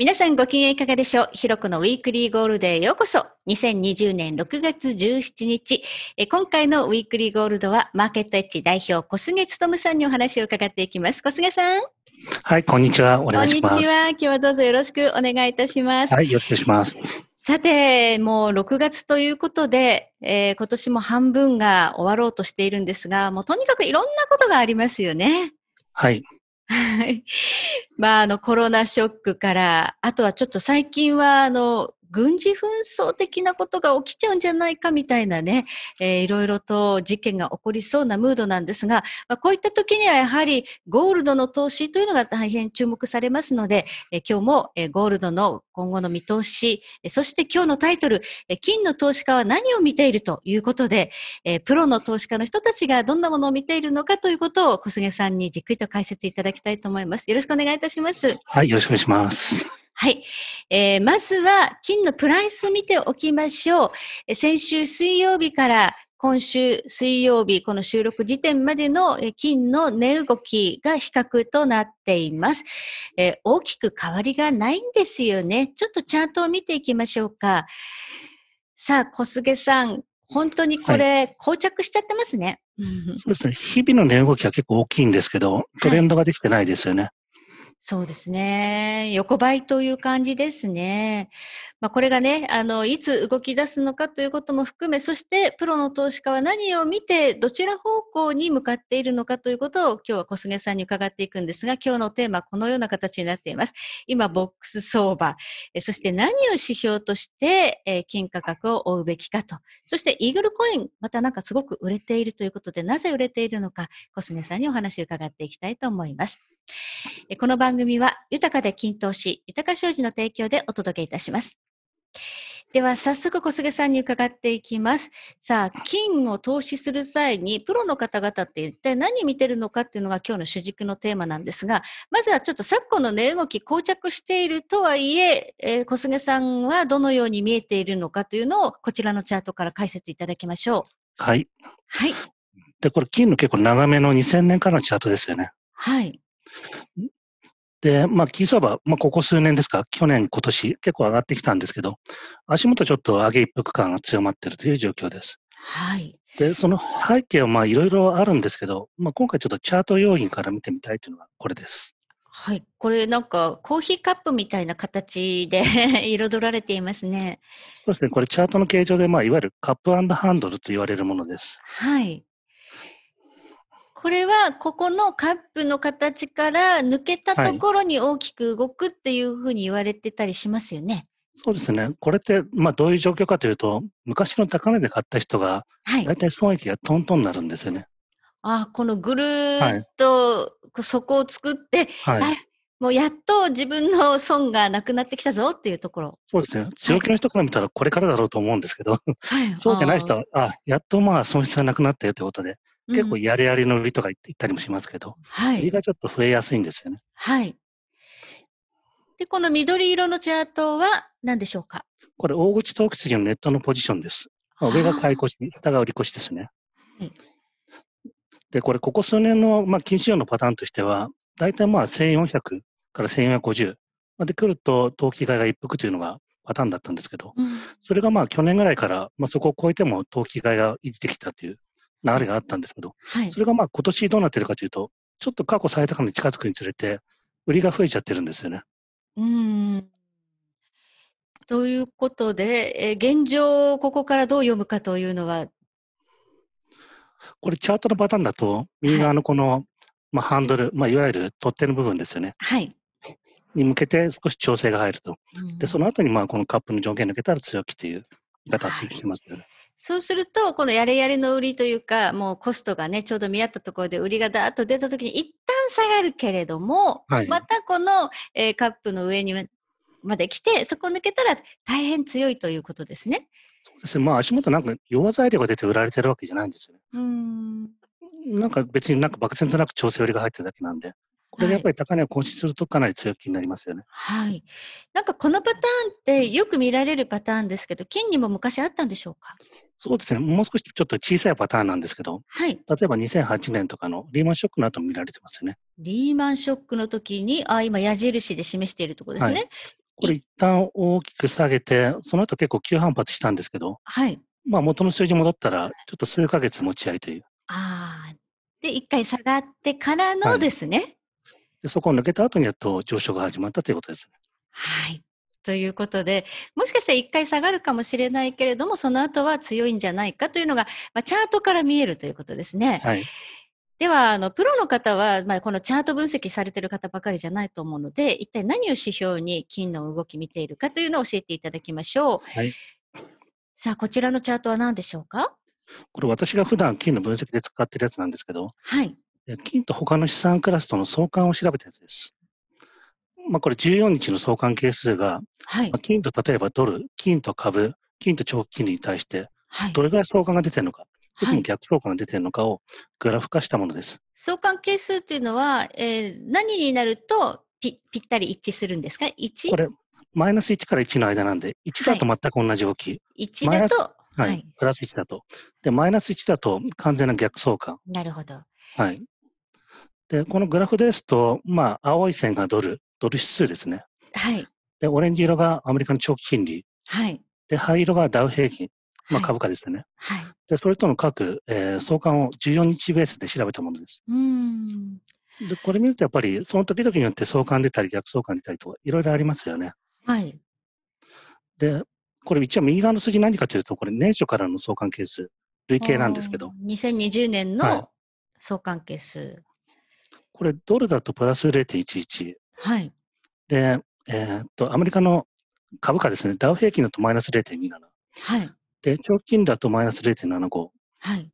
皆さんご機嫌いかがでしょうひろこのウィークリーゴールデーようこそ2020年6月17日え今回のウィークリーゴールドはマーケットエッジ代表小菅勤さんにお話を伺っていきます小菅さんはい、こんにちは。お願いします。こんにちは。今日はどうぞよろしくお願いいたします。はい、よろしくお願いします。さて、もう6月ということで、えー、今年も半分が終わろうとしているんですが、もうとにかくいろんなことがありますよね。はい。はい。まあ、あの、コロナショックから、あとはちょっと最近は、あの、軍事紛争的なことが起きちゃうんじゃないかみたいなね、えー、いろいろと事件が起こりそうなムードなんですが、まあ、こういった時にはやはりゴールドの投資というのが大変注目されますので、えー、今日も、えー、ゴールドの今後の見通し、えー、そして今日のタイトル、えー、金の投資家は何を見ているということで、えー、プロの投資家の人たちがどんなものを見ているのかということを小菅さんにじっくりと解説いただきたいと思います。よろしくお願いいたします。はい、よろしくお願いします。はい。えー、まずは金のプライス見ておきましょう。え先週水曜日から今週水曜日、この収録時点までの金の値動きが比較となっています、えー、大きく変わりがないんですよね。ちょっとチャートを見ていきましょうか。さあ、小菅さん、本当にこれ、はい、膠着しちゃってますね。そうですね。日々の値動きは結構大きいんですけど、トレンドができてないですよね。はいそうですね。横ばいという感じですね。まあ、これがね、あの、いつ動き出すのかということも含め、そしてプロの投資家は何を見て、どちら方向に向かっているのかということを今日は小菅さんに伺っていくんですが、今日のテーマはこのような形になっています。今、ボックス相場、そして何を指標として、え金価格を追うべきかと。そして、イーグルコイン、またなんかすごく売れているということで、なぜ売れているのか、小菅さんにお話を伺っていきたいと思います。この番組は豊かで均等し、豊か商事の提供でお届けいたします。では早速小菅さんに伺っていきます。さあ、金を投資する際にプロの方々って一体何見てるのかっていうのが今日の主軸のテーマなんですが、まずはちょっと昨今の値、動き、膠着しているとはいええー、小菅さんはどのように見えているのかというのをこちらのチャートから解説いただきましょう。はい。はい。で、これ金の結構長めの2000年からのチャートですよね。はい。で、まあ、キー相場、まあ、ここ数年ですか、去年、今年、結構上がってきたんですけど、足元ちょっと上げ一服感が強まっているという状況です。はい。で、その背景はいろいろあるんですけど、まあ、今回ちょっとチャート要因から見てみたいというのはこれです。はい、これなんかコーヒーカップみたいな形で 彩られていますね。そうですね、これチャートの形状で、まあ、いわゆるカップハンドルと言われるものです。はい。これはここのカップの形から抜けたところに大きく動くっていうふうに言われてたりしますよね。はい、そうですね。これって、まあ、どういう状況かというと、昔の高値で買った人が、大体損益がトントンになるんですよね。はい、あこのぐるっと底を作って、はい、もうやっと自分の損がなくなってきたぞっていうところ。そうですね。強気の人から見たらこれからだろうと思うんですけど、はい、そうじゃない人は、あやっとまあ損失がなくなったよということで、結構やれやれの売りとか言ったりもしますけど、はい、売りがちょっと増えやすいんですよね。はい。で、この緑色のチャートは何でしょうかこれ、大口投機筋のネットのポジションです。上が買い越し、下が売り越しですね。はい、で、これ、ここ数年の、まあ、禁止用のパターンとしては、大体まあ1400から1450まで来ると、投機買いが一服というのがパターンだったんですけど、うん、それがまあ去年ぐらいから、まあ、そこを超えても投機買いが維持できたという流れがあったんですけど、はい、それがまあ今年どうなってるかというと、ちょっと過去最高値に近づくにつれて、売りが増えちゃってるんですよね。うんということで、え現状、ここからどう読むかというのはこれ、チャートのパターンだと、右側のこの、はい、まあ、ハンドル、まあ、いわゆる取っ手の部分ですよね。はい、に向けて少し調整が入ると。うん、で、その後にまあこのカップの条件抜けたら強気という形してますよね。はいそうすると、このやれやれの売りというか、もうコストがね、ちょうど見合ったところで売りがだーっと出たときに、一旦下がるけれども、はい、またこの、えー、カップの上にまで来て、そこ抜けたら大変強いということですね。そうですね。まあ、足元なんか弱材料が出て売られてるわけじゃないんですよね。うんなんか別になんか漠然となく調整売りが入ってるだけなんで。これやっぱり高値を更新するとかなり強気になりますよね。はい。なんかこのパターンってよく見られるパターンですけど、金にも昔あったんでしょうかそうですね、もう少しちょっと小さいパターンなんですけど、はい、例えば2008年とかのリーマンショックの後も見られてますよね。リーマンショックの時に、あ今、矢印で示しているところですね。はい、これ、一旦大きく下げて、その後結構急反発したんですけど、はい、まあ元の数字戻ったら、ちょっと数か月持ち合いという。あで、一回下がってからのですね。はい、でそこを抜けた後にやっと上昇が始まったということですね。はいということで、もしかしたら一回下がるかもしれないけれども、その後は強いんじゃないかというのが、まあ、チャートから見えるということですね。はい、ではあの、プロの方は、まあ、このチャート分析されている方ばかりじゃないと思うので、一体何を指標に金の動き見ているかというのを教えていただきましょう。はい、さあ、こちらのチャートは何でしょうかこれ、私が普段金の分析で使ってるやつなんですけど、はい、金と他の資産クラスとの相関を調べたやつです。まあ、これ14日の相関係数が、はい、まあ、金と例えばドル、金と株、金と長期金利に対して、どれぐらい相関が出てるのか、はい、特に逆相関が出てるのかをグラフ化したものです。はい、相関係数というのは、えー、何になるとぴぴったり一致するんですか 1? これ、マイナス1から1の間なんで、1だと全く同じ動き。はい、1だとはい、プラス1だと。で、マイナス1だと完全な逆相関。なるほど。はい。で、このグラフですと、まあ、青い線がドル、ドル指数ですね。はい。で、オレンジ色がアメリカの長期金利。はい。で、灰色がダウ平均。まあ、株価ですね、はい。で、それとの各、えー、相関を14日ベースで調べたものです。うんで、これ見るとやっぱり、その時々によって相関出たり逆相関出たりとか、いろいろありますよね。はい。で、これ一応右側の数字何かというと、これ年初からの相関係数、累計なんですけど。2020年の相関係数。はい、これドルだとプラス0.11。はい。で、えー、っと、アメリカの株価ですね、ダウ平均だとマイナス0.27。はい。で、長期金だとマイナス0.75。はい。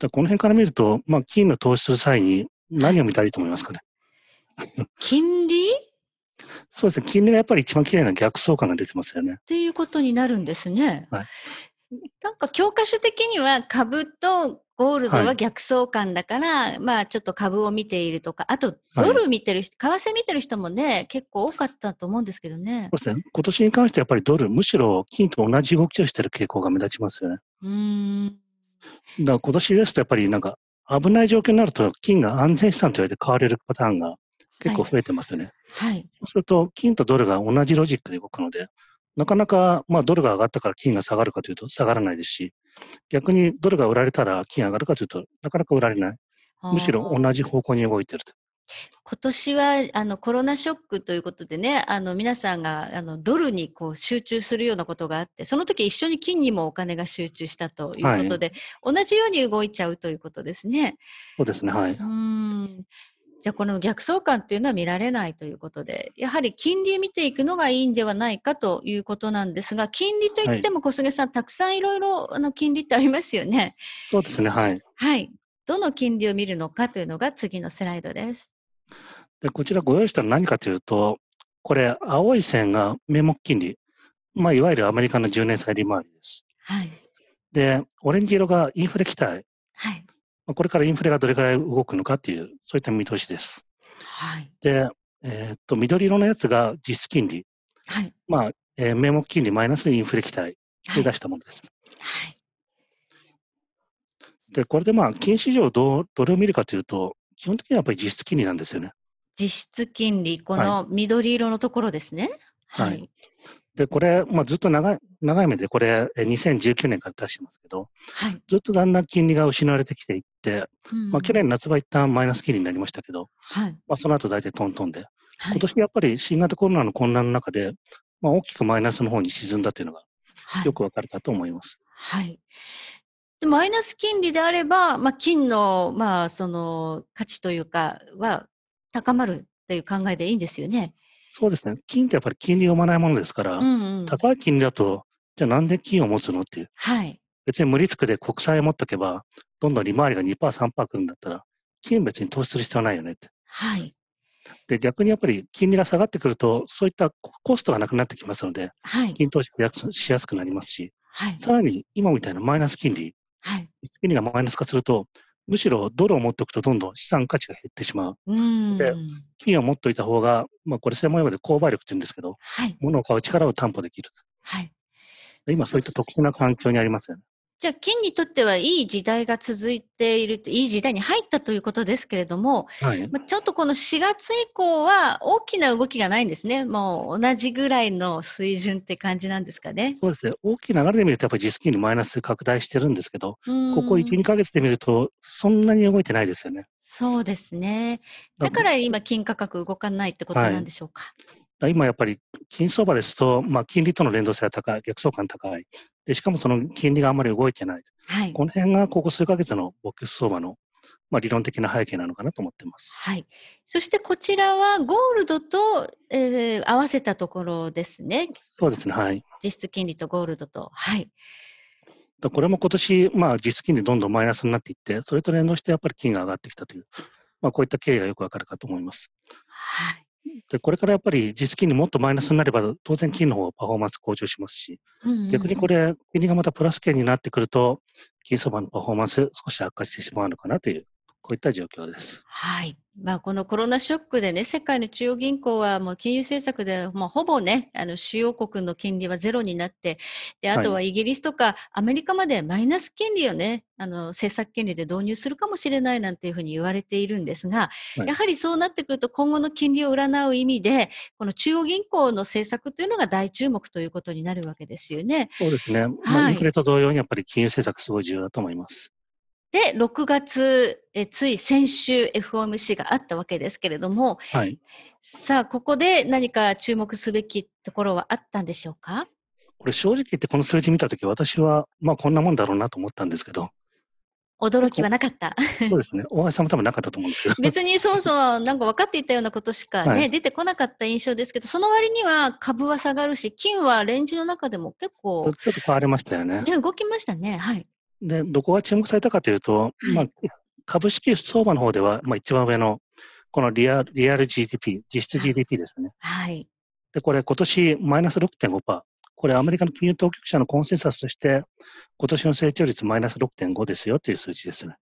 だこの辺から見ると、まあ、金の投資する際に何を見たらいいと思いますかね。金利そうですね、金利がやっぱり一番綺麗な逆相関が出てますよね。っていうことになるんですね。はい、なんか教科書的には株とゴールドは逆相関だから、はい、まあちょっと株を見ているとか、あとドル見てる人、はい、為替見てる人もね、結構多かったと思うんですけどね。そうですね。今年に関してはやっぱりドル、むしろ金と同じ動きをしている傾向が目立ちますよね。うん。だから今年ですとやっぱりなんか危ない状況になると金が安全資産と言われて買われるパターンが結構増えてますよね。はい。はい、そうすると金とドルが同じロジックで動くので、なかなか、まあ、ドルが上がったから金が下がるかというと下がらないですし、逆にドルが売られたら金上がるかというとなかなか売られない。むしろ同じ方向に動いてると。今年はあのコロナショックということでねあの皆さんがあのドルにこう集中するようなことがあってその時一緒に金にもお金が集中したということで、はい、同じように動いちゃうということですね。そうですねはいうんじゃあこの逆相関っていうのは見られないということで、やはり金利見ていくのがいいんではないかということなんですが、金利といっても小菅さん、はい、たくさんいろいろの金利ってありますよね。そうですね、はい。はい。どの金利を見るのかというのが次のスライドです。でこちらご用意したのは何かというと、これ、青い線が名目金利、まあ、いわゆるアメリカの10年債利回りです。はい。で、オレンジ色がインフレ期待。はい。これからインフレがどれくらい動くのかっていう、そういった見通しです。はい、で、えー、っと、緑色のやつが実質金利。はい、まあ、えー、名目金利マイナスインフレ期待で出したものです。はい、はい、で、これでまあ、金市場どうどれを見るかというと、基本的にはやっぱり実質金利なんですよね。実質金利、この緑色のところですね。はい、はい、で、これ、まあ、ずっと長い長い目で、これ、2019年から出してますけど、はい、ずっとだんだん金利が失われてきていって、うん、まあ、去年夏は一旦マイナス金利になりましたけど、はいまあ、その後大体トントンで、はい、今年やっぱり新型コロナの混乱の中で、まあ、大きくマイナスの方に沈んだというのが、よくわかるかと思います。はい、はいでマイナス金利であれば、まあ、金の,、まあその価値というかは高まるという考えでいいんですよね。そうですね。金ってやっぱり金利読まないものですから、うんうん、高い金利だと、じゃあなんで金を持つのっていう。はい。別に無リスクで国債を持っとけば、どんどん利回りが2%、3%くるんだったら、金別に投資する必要はないよねって。はい。で、逆にやっぱり金利が下がってくると、そういったコストがなくなってきますので、はい、金投資しやすくなりますし、はい、さらに今みたいなマイナス金利、はい、金利がマイナス化すると、むしろドルを持っておくとどんどん資産価値が減ってしまう。うで、金を持っておいた方が、まあ、これ専門用語で購買力って言うんですけど、はい、物を買う力を担保できる。はい、今そういった特殊な環境にありますよね。じゃあ、金にとってはいい時代が続いている、いい時代に入ったということですけれども、はい、ちょっとこの4月以降は大きな動きがないんですね。もう同じぐらいの水準って感じなんですかね。そうですね。大きい流れで見ると、やっぱり実金にマイナス拡大してるんですけど、ここ1、2か月で見ると、そんなに動いてないですよね。そうですね。だから今、金価格動かないってことなんでしょうか。はい今やっぱり金相場ですと、まあ、金利との連動性が高い、逆相関高い、で、しかもその金利があんまり動いてない。はい、この辺がここ数ヶ月のボックス相場のまあ、理論的な背景なのかなと思ってます。はい。そしてこちらはゴールドと、えー、合わせたところですね。そうですね。はい。実質金利とゴールドと。はい。これも今年、まあ、実質金利どんどんマイナスになっていって、それと連動してやっぱり金が上がってきたという、まあ、こういった経緯がよくわかるかと思います。はい。でこれからやっぱり実金にもっとマイナスになれば当然金の方はパフォーマンス向上しますし、うんうんうん、逆にこれ金利がまたプラス圏になってくると金相場のパフォーマンス少し悪化してしまうのかなというこういった状況です。はいまあ、このコロナショックでね、世界の中央銀行はもう金融政策で、まあ、ほぼね、あの主要国の金利はゼロになって、であとはイギリスとかアメリカまでマイナス金利をね、あの政策金利で導入するかもしれないなんていうふうに言われているんですが、やはりそうなってくると今後の金利を占う意味で、この中央銀行の政策というのが大注目ということになるわけですよね。そうですね。まあ、インフレと同様にやっぱり金融政策すごい重要だと思います。で、6月、えつい先週 FOMC があったわけですけれども、はい、さあ、ここで何か注目すべきところはあったんでしょうかこれ正直言ってこの数字見たとき、私は、まあこんなもんだろうなと思ったんですけど。驚きはなかった。そうですね。大橋さんも多分なかったと思うんですけど。別にそもそもなんか分かっていたようなことしかね、はい、出てこなかった印象ですけど、その割には株は下がるし、金はレンジの中でも結構。ちょっと変わりましたよね。動きましたね。はい。で、どこが注目されたかというと、まあ、株式相場の方では、まあ、一番上の、このリアリアル GDP、実質 GDP ですね。はい。で、これ、今年マイナス6.5%。これ、アメリカの金融当局者のコンセンサスとして、今年の成長率マイナス6.5ですよという数字ですね。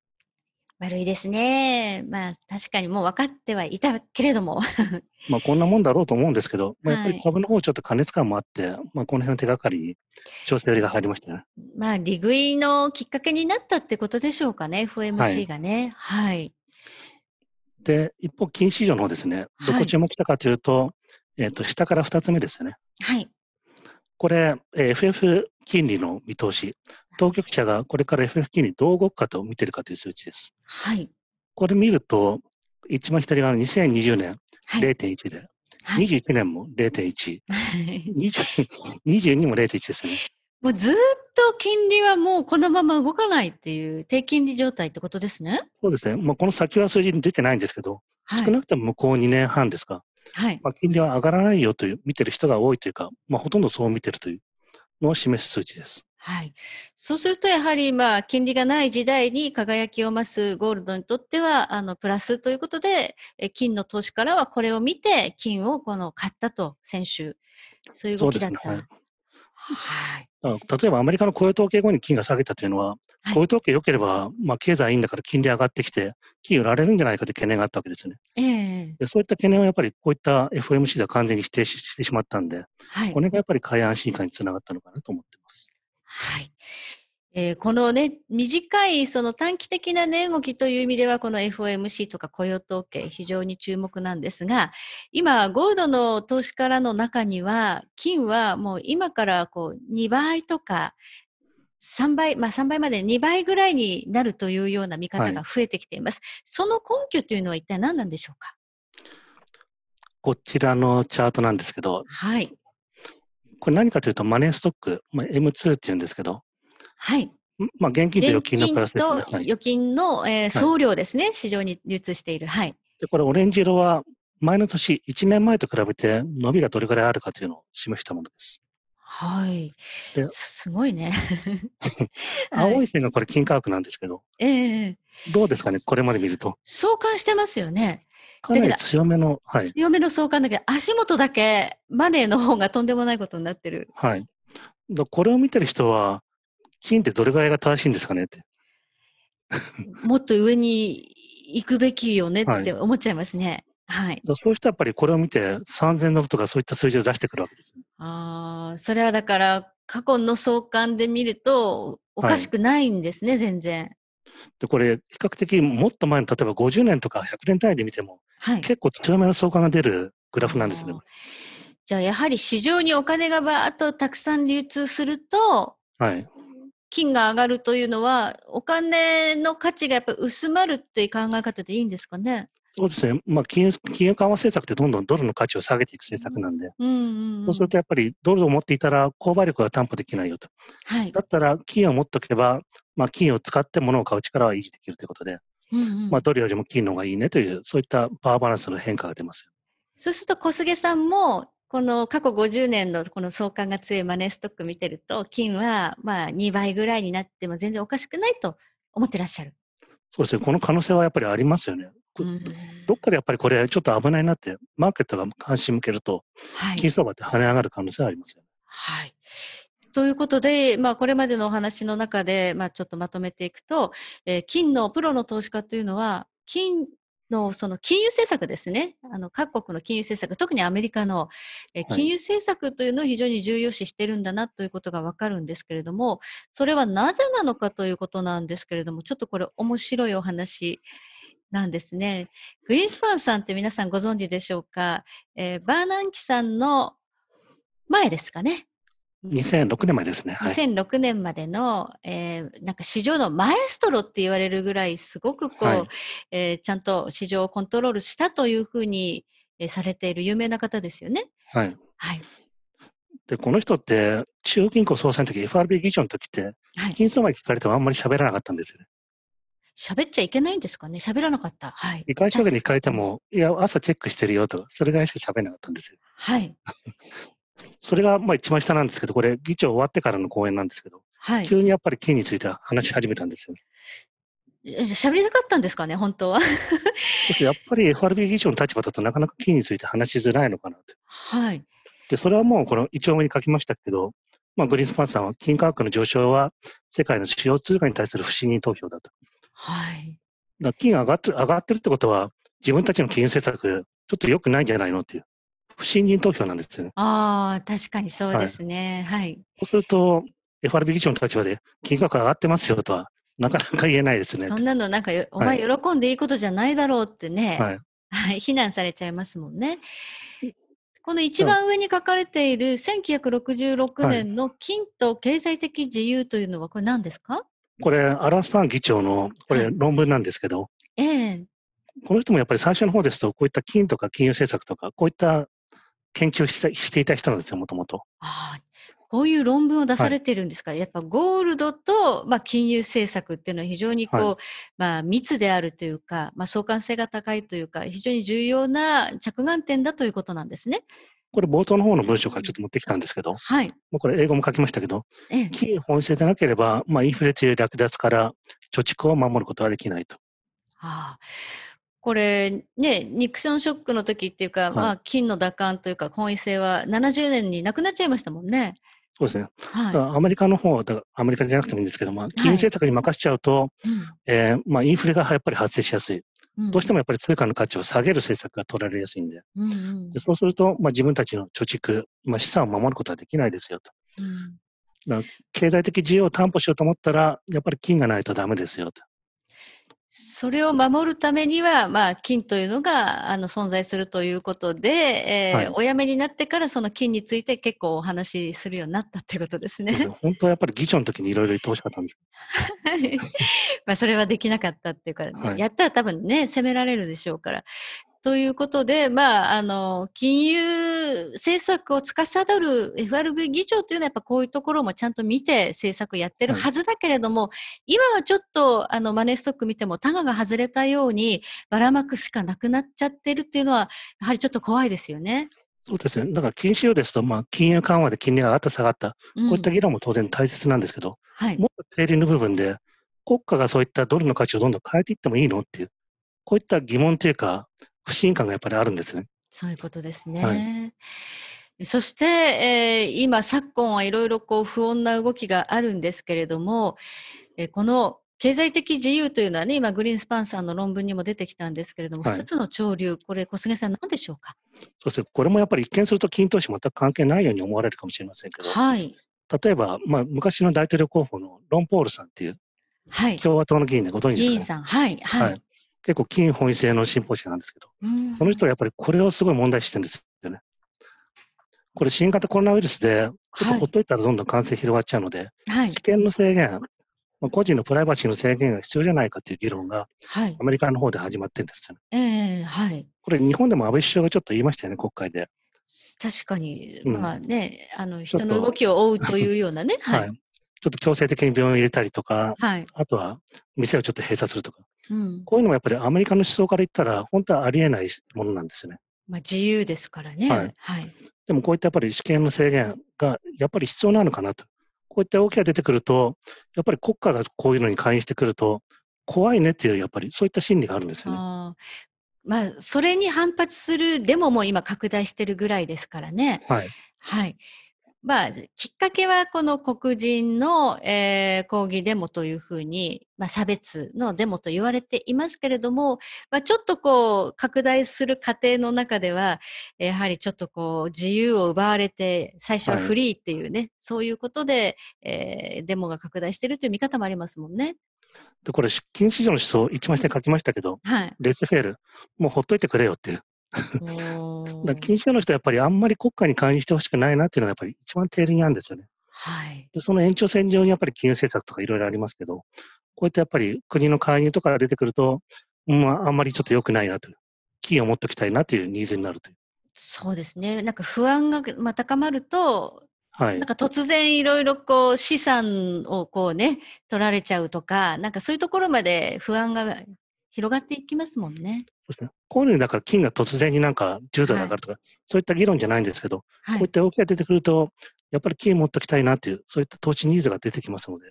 悪いですね。まあ確かにもう分かってはいたけれども。まあこんなもんだろうと思うんですけど、まあ、やっぱり株の方ちょっと過熱感もあって、はい、まあこの辺の手がかり、調整りが入りましたね。まあ利食いのきっかけになったってことでしょうかね、FOMC がね。はい。はい、で、一方、金市場の方ですね、どこ注目したかというと、はい、えっ、と、下から2つ目ですよね。はい。これ、えー、FF 金利の見通し、当局者がこれから FFQ にどう動くかと見てるかという数値です。はい。これ見ると、一番左側の2020年はい、0.1で、はい、21年も0.1、はい、22も0.1ですね。もうずっと金利はもうこのまま動かないっていう低金利状態ってことですね。そうですね。まあ、この先は数字に出てないんですけど、はい、少なくとも向こう2年半ですか。はい。まあ、金利は上がらないよという、見てる人が多いというか、まあ、ほとんどそう見てるというのを示す数値です。はい、そうするとやはり、まあ、金利がない時代に輝きを増すゴールドにとってはあのプラスということで金の投資からはこれを見て金をこの買ったと先週そういう動きだった。例えばアメリカの雇用統計後に金が下げたというのは、はい、雇用統計良ければ、まあ、経済いいんだから金利上がってきて、金売られるんじゃないかという懸念があったわけですよね、えー、で。そういった懸念をやっぱりこういった FMC では完全に否定してしまったんで、はい、これがやっぱり海安進化につながったのかなと思ってはい。えー、このね、短いその短期的な値、動きという意味では、この FOMC とか雇用統計、非常に注目なんですが、今、ゴールドの投資家らの中には、金はもう今からこう2倍とか、3倍、まあ、3倍まで2倍ぐらいになるというような見方が増えてきています。はい、その根拠というのは一体何なんでしょうかこちらのチャートなんですけど、はい、これ何かというと、マネーストック、まあ、M2 っていうんですけど、はい。まあ、現金と預金のプラスですね。と預金の、えー、総量ですね、はい、市場に流通している。はい。で、これ、オレンジ色は、前の年、1年前と比べて伸びがどれぐらいあるかというのを示したものです。はい。すごいね。青い線がこれ、金価格なんですけど、ええー、どうですかね、これまで見ると。相関してますよね。かなり強めの、はい、強めの相関だけど、足元だけマネーの方がとんでもないことになってる。はい。だこれを見てる人は、金ってどれぐらいが正しいんですかねって。もっと上に行くべきよねって思っちゃいますね。はい。はい、そうしたらやっぱりこれを見て3000ドルとかそういった数字を出してくるわけです、ああ、それはだから過去の相関で見るとおかしくないんですね、はい、全然。でこれ比較的もっと前の例えば50年とか100年単位で見てもはい、結構強めの相関が出るグラフなんですね。じゃあやはり市場にお金がばーっとたくさん流通すると、はい、金が上がるというのはお金の価値がやっぱ薄まるっていう考え方でいいんですかね。そうですね、まあ、金融金融緩和政策ってどんどんドルの価値を下げていく政策なんで、そうするとやっぱりドルを持っていたら購買力が担保できないよと、はい、だったら金を持っておけば、まあ、金を使って物を買う力は維持できるということで、うんうん、まあ、どれよりも金の方がいいねという、そういったパワーバランスの変化が出ます。そうすると小菅さんもこの過去50年のこの相関が強いマネーストック見てると金はまあ2倍ぐらいになっても全然おかしくないと思ってらっしゃるそうですねこの可能性はやっぱりありますよね、うん、どっかでやっぱりこれちょっと危ないなってマーケットが関心向けると、はい、金相場って跳ね上がる可能性はありますよね。はいということで、まあ、これまでのお話の中で、まあ、ちょっとまとめていくと、えー、金のプロの投資家というのは、金のその金融政策ですね、あの各国の金融政策、特にアメリカの、え金融政策というのを非常に重要視してるんだなということが分かるんですけれども、それはなぜなのかということなんですけれども、ちょっとこれ、面白いお話なんですね。グリーンスパンさんって皆さんご存知でしょうか、えー、バーナンキさんの前ですかね。2006年までですね。はい、2006年までの、えー、なんか市場のマエストロって言われるぐらい、すごくこう、はい、えー、ちゃんと市場をコントロールしたというふうに、えー、されている有名な方ですよね。はい。はい。で、この人って、中央銀行総裁の時、FRB 議長の時って、はい、金相場聞かれてもあんまり喋らなかったんですよね。喋っちゃいけないんですかね喋らなかった。はい。理解証言に聞かても、いや、朝チェックしてるよと、それぐらいしか喋らなかったんですよ。はい。それがまあ一番下なんですけど、これ、議長終わってからの講演なんですけど、はい、急にやっぱり金について話し始めたんですよね。喋りなかったんですかね、本当は。やっぱり FRB 議長の立場だとなかなか金について話しづらいのかなと。はい。で、それはもうこの一丁目に書きましたけど、まあ、グリーンスパンさんは金価格の上昇は世界の主要通貨に対する不信任投票だと。はい。だ金上がってる、上がってるってことは自分たちの金融政策ちょっと良くないんじゃないのっていう。不信任投票なんですよね。ああ、確かにそうですね。はい。はい、そうすると、FRB 議長の立場で、金額上がってますよとは、なかなか言えないですね。そんなの、なんか、お前、喜んでいいことじゃないだろうってね、はい、非難されちゃいますもんね。この一番上に書かれている1966年の金と経済的自由というのは、これ何ですか、はい、これ、アラスパン議長の、これ、論文なんですけど、ええーこの人もやっぱり最初の方ですと、こういった金とか金融政策とか、こういった研究していた人なんですよ、もともと。こういう論文を出されてるんですか、はい、やっぱゴールドと、まあ、金融政策っていうのは非常にこう、はい、まあ、密であるというか、まあ、相関性が高いというか、非常に重要な着眼点だということなんですね。これ冒頭の方の文章からちょっと持ってきたんですけど、はい、もうこれ英語も書きましたけど、ええ、金本質でなければ、まあ、インフレという略奪から貯蓄を守ることはできないと。ああこれね、ニクションショックの時っていうか、はい、まあ、金の打還というか、婚姻制は70年になくなっちゃいましたもんね。そうですね。はい、アメリカの方はアメリカじゃなくてもいいんですけど、まあ、金融政策に任せちゃうと、はい、えー、まあ、インフレがやっぱり発生しやすい。うん、どうしてもやっぱり通貨の価値を下げる政策が取られやすいんで、うんうん、でそうすると、まあ、自分たちの貯蓄、まあ、資産を守ることはできないですよと。うん、経済的自由を担保しようと思ったら、やっぱり金がないとだめですよと。それを守るためには、まあ、菌というのがあの存在するということで、えーはい、おやめになってからその菌について結構お話しするようになったっていうことですね。本当はやっぱり議長の時にいろいろ言ってほしかったんです まあそれはできなかったっていうか、ねはい、やったら多分ね責められるでしょうからということで、まあ、あの金融政策を司る FRB 議長というのはやっぱこういうところもちゃんと見て政策やってるはずだけれども、はい、今はちょっとあのマネーストック見てもタガが外れたようにばらまくしかなくなっちゃってるっていうのはやはりちょっと怖いですよね。そうですね、だから金融ですと、まあ、金融緩和で金利が上がった下がった、こういった議論も当然大切なんですけど、はい、もっと定理の部分で、国家がそういったドルの価値をどんどん変えていってもいいのっていう、こういった疑問というか、不信感がやっぱりあるんですね。そういうことですね。はいそして、えー、今昨今はいろいろこう不穏な動きがあるんですけれども、えー、この経済的自由というのはね今グリーンスパンさんの論文にも出てきたんですけれども、はい、つの潮流これ小菅さん何でしょうかそしてこれもやっぱり一見すると金投資全く関係ないように思われるかもしれませんけど、はい、例えば、まあ、昔の大統領候補のロン・ポールさんっていう共和党の議員でご存知ですか、ね、議員さんはい、はい、はい結構金本位制の信奉者なんですけど、うん、その人はやっぱりこれをすごい問題視してるんですよね。これ新型コロナウイルスで、ちょっとほっといたらどんどん感染広がっちゃうので、はい、危険の制限、まあ、個人のプライバシーの制限が必要じゃないかという議論が、アメリカの方で始まってるんですよね。えーはい、これ、日本でも安倍首相がちょっと言いましたよね、国会で。確かに、うん、まあね、あの人の動きを追うというようなね。はい、はい、ちょっと強制的に病院を入れたりとか、はい、あとは店をちょっと閉鎖するとか、うん、こういうのもやっぱりアメリカの思想から言ったら、本当はありえないものなんですよね。まあ、自由ですからね、はいはい、でもこういったやっぱり試験の制限がやっぱり必要なのかなと。こういった動きが出てくると、やっぱり国家がこういうのに介入してくると、怖いねっていう、やっぱりそういった心理があるんですよね。あまあ、それに反発するデモも今、拡大してるぐらいですからね。はい、はい、まあ、きっかけはこの黒人の、えー、抗議デモというふうに、まあ、差別のデモと言われていますけれども、まあ、ちょっとこう拡大する過程の中ではやはりちょっとこう自由を奪われて最初はフリーっていうね、はい、そういうことで、えー、デモが拡大しているという見方もありますもんね。でこれ、金市場の思想、一番下に書きましたけど、はい、レッツフェール、もうほっといてくれよっていう、だ禁止の人はやっぱりあんまり国家に介入してほしくないなっていうのがやっぱり一番定理にあるんですよね。はい、でその延長線上にやっぱり金融政策とかいろいろありますけど、こうやってやっぱり国の介入とかが出てくると、まあ、あんまりちょっと良くないなという、キーを持っておきたいなというニーズになるという。そうですね。なんか不安がま高まると、はい、なんか突然いろいろこう資産をこうね取られちゃうとかなんかそういうところまで不安が広がっていきますもんね。ですね。こういうのだから金が突然になんか重度上がるとか、はい、そういった議論じゃないんですけど、はい、こういった動きが出てくると、やっぱり金持っておきたいなっていう、そういった投資ニーズが出てきますので、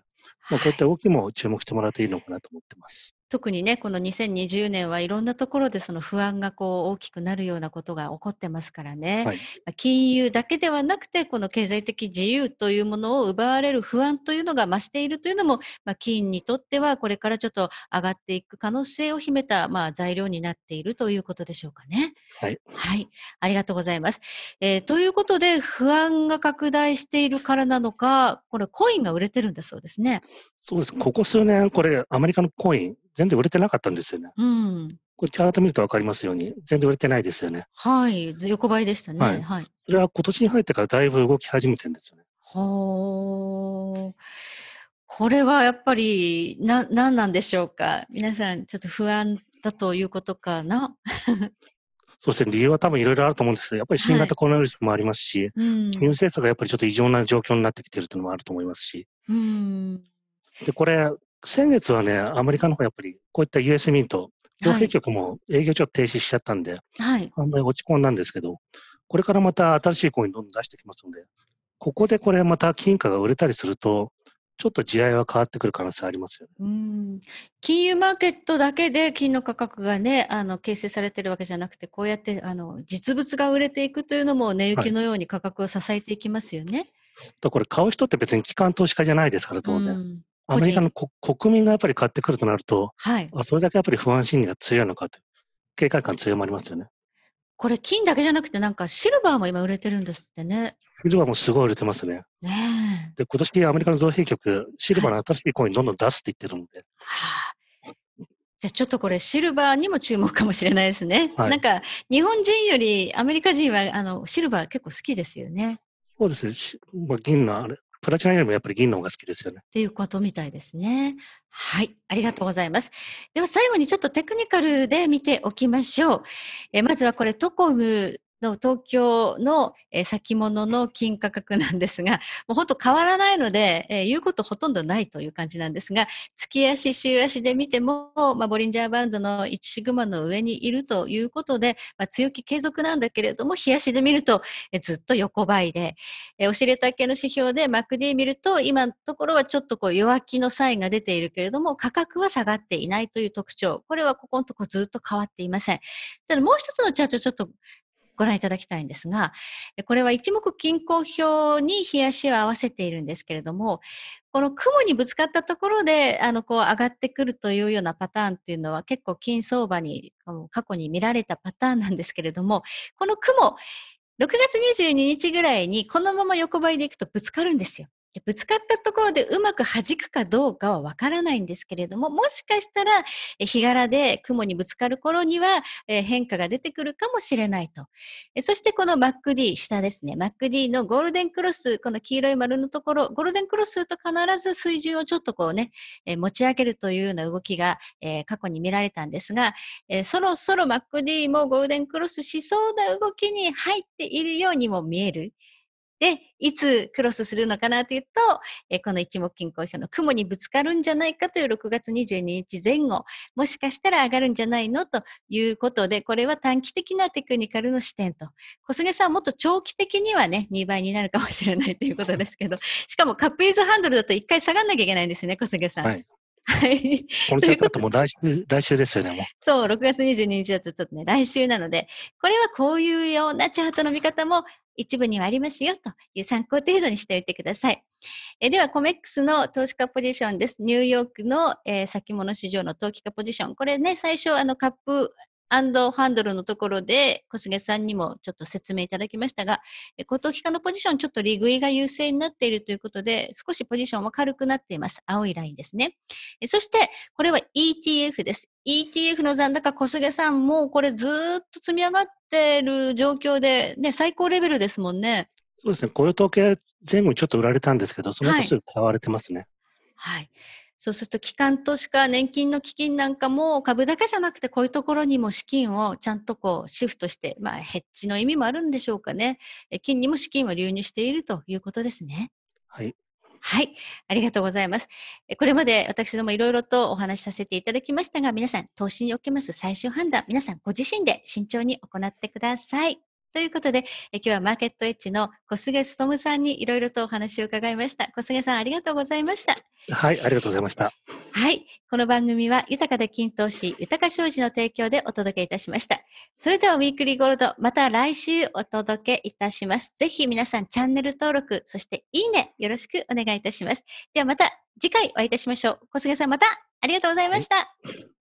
まあ、こういった動きも注目してもらっていいのかなと思ってます。特にねこの2020年はいろんなところでその不安がこう大きくなるようなことが起こってますからね、はい、金融だけではなくてこの経済的自由というものを奪われる不安というのが増しているというのも、まあ、金にとってはこれからちょっと上がっていく可能性を秘めた、まあ、材料になっているということでしょうかね。はい、はい、ありがとうございます、えー、ということで不安が拡大しているからなのかこれコインが売れてるんだそうですね。そうですここ数年これアメリカのコイン全然売れてなかったんですよね。うん、これチャート見ると分かりますように、全然売れてないですよね。はい、横ばいでしたね。はい。はそれは今年に入ってからだいぶ動き始めてるんですよね。ほこれはやっぱりな、何なんでしょうか。皆さん、ちょっと不安だということかな。そうですね、理由は多分いろいろあると思うんですけど、やっぱり新型コロナウイルスもありますし、はいうん、金融政策がやっぱりちょっと異常な状況になってきてるというのもあると思いますし。うん、で、これ、先月はね、アメリカの方やっぱり、こういった US ミント、造幣局も営業ちょっと停止しちゃったんで、はい、あんまり落ち込んだんですけど、これからまた新しいコインどんどん出してきますので、ここでこれまた金貨が売れたりすると、ちょっと地合いは変わってくる可能性ありますよね。うん金融マーケットだけで金の価格がね、あの形成されてるわけじゃなくて、こうやってあの実物が売れていくというのも値行きのように価格を支えていきますよね。はい、これ買う人って別に機関投資家じゃないですから当然。アメリカの国民がやっぱり買ってくるとなると、はい、それだけやっぱり不安心理が強いのかと警戒感強まりますよね。これ金だけじゃなくてなんかシルバーも今売れてるんですってね。シルバーもすごい売れてますね。ねで今年アメリカの造幣局シルバーの新しいコインどんどん出すって言ってるんで。はいじゃちょっとこれシルバーにも注目かもしれないですね。はい、なんか日本人よりアメリカ人はあのシルバー結構好きですよね。そうですね。まあ、銀のあれプラチナよりもやっぱり銀の方が好きですよね。っていうことみたいですね。はい。ありがとうございます。では最後にちょっとテクニカルで見ておきましょう。えまずはこれトコムの東京の、え先物の金価格なんですが、もうほんと変わらないので、えー、言うことほとんどないという感じなんですが、月足、週足で見ても、まあ、ボリンジャーバンドの1シグマの上にいるということで、まあ、強気継続なんだけれども、日足で見ると、えー、ずっと横ばいで、えー、おしれた系の指標で MACD 見ると、今のところはちょっとこう弱気のサインが出ているけれども、価格は下がっていないという特徴、これはここのとこずっと変わっていません。ただもう一つのチャートちょっとご覧いただきたいんですが、これは一目均衡表に冷やしを合わせているんですけれども、この雲にぶつかったところで、あの、こう上がってくるというようなパターンっていうのは結構金相場に、過去に見られたパターンなんですけれども、この雲、6月22日ぐらいにこのまま横ばいでいくとぶつかるんですよ。ぶつかったところでうまく弾くかどうかはわからないんですけれども、もしかしたら日柄で雲にぶつかる頃には変化が出てくるかもしれないと。そしてこの MacD、下ですね。MacD のゴールデンクロス、この黄色い丸のところ、ゴールデンクロスと必ず水準をちょっとこうね、持ち上げるというような動きが過去に見られたんですが、そろそろ MacD もゴールデンクロスしそうな動きに入っているようにも見える。で、いつクロスするのかなというと、えこの一目均衡表の雲にぶつかるんじゃないかという6月22日前後、もしかしたら上がるんじゃないのということで、これは短期的なテクニカルの視点と。小菅さんもっと長期的にはね、2倍になるかもしれないということですけど、しかもカップイズハンドルだと1回下がんなきゃいけないんですね、小菅さん。はいはい。この調査も来週、来週ですよね、そう、6月22日だとちょっとね、来週なので、これはこういうようなチャートの見方も一部にはありますよという参考程度にしておいてください。えでは、コメックスの投資家ポジションです。ニューヨークの、えー、先物市場の投機家ポジション。これね、最初、あの、カップアンドハンドルのところで小菅さんにもちょっと説明いただきましたが、小投機家のポジション、ちょっと利食いが優勢になっているということで、少しポジションは軽くなっています。青いラインですね。そして、これは ETF です。ETF の残高、小菅さん、もうこれずっと積み上がってる状況で、ね、最高レベルですもんね。そうですね、雇用統計前後にちょっと売られたんですけど、その後すぐ買われてますね。はい、はいそうすると、機関投資家、年金の基金なんかも株だけじゃなくて、こういうところにも資金をちゃんとこうシフトして、まあ、ヘッジの意味もあるんでしょうかね。金にも資金は流入しているということですね。はい。はい。ありがとうございます。これまで私どもいろいろとお話しさせていただきましたが、皆さん、投資におけます最終判断、皆さんご自身で慎重に行ってください。ということで、え今日はマーケットエッジの小菅努さんにいろいろとお話を伺いました。小菅さん、ありがとうございました。はい、ありがとうございました。はい、この番組は豊かで均等し、豊か商事の提供でお届けいたしました。それでは、ウィークリーゴールド、また来週お届けいたします。ぜひ皆さん、チャンネル登録、そしていいね、よろしくお願いいたします。ではまた次回お会いいたしましょう。小菅さん、またありがとうございました。はい